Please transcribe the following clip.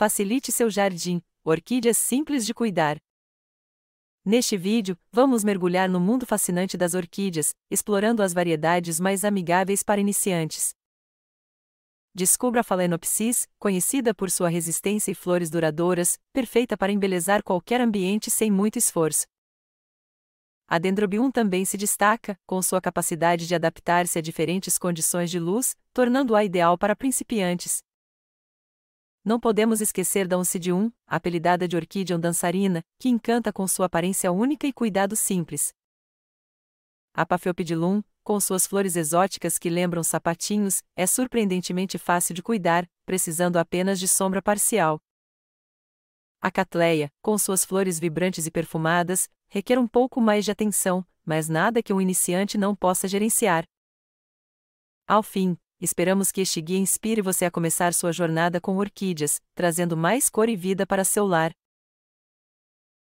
Facilite seu jardim, orquídeas simples de cuidar. Neste vídeo, vamos mergulhar no mundo fascinante das orquídeas, explorando as variedades mais amigáveis para iniciantes. Descubra a Phalaenopsis, conhecida por sua resistência e flores duradouras, perfeita para embelezar qualquer ambiente sem muito esforço. A Dendrobium também se destaca, com sua capacidade de adaptar-se a diferentes condições de luz, tornando-a ideal para principiantes. Não podemos esquecer da Oncidium, apelidada de orquídea dançarina, que encanta com sua aparência única e cuidado simples. A Paphiopedilum, com suas flores exóticas que lembram sapatinhos, é surpreendentemente fácil de cuidar, precisando apenas de sombra parcial. A Catleia, com suas flores vibrantes e perfumadas, requer um pouco mais de atenção, mas nada que um iniciante não possa gerenciar. Ao fim, Esperamos que este guia inspire você a começar sua jornada com orquídeas, trazendo mais cor e vida para seu lar,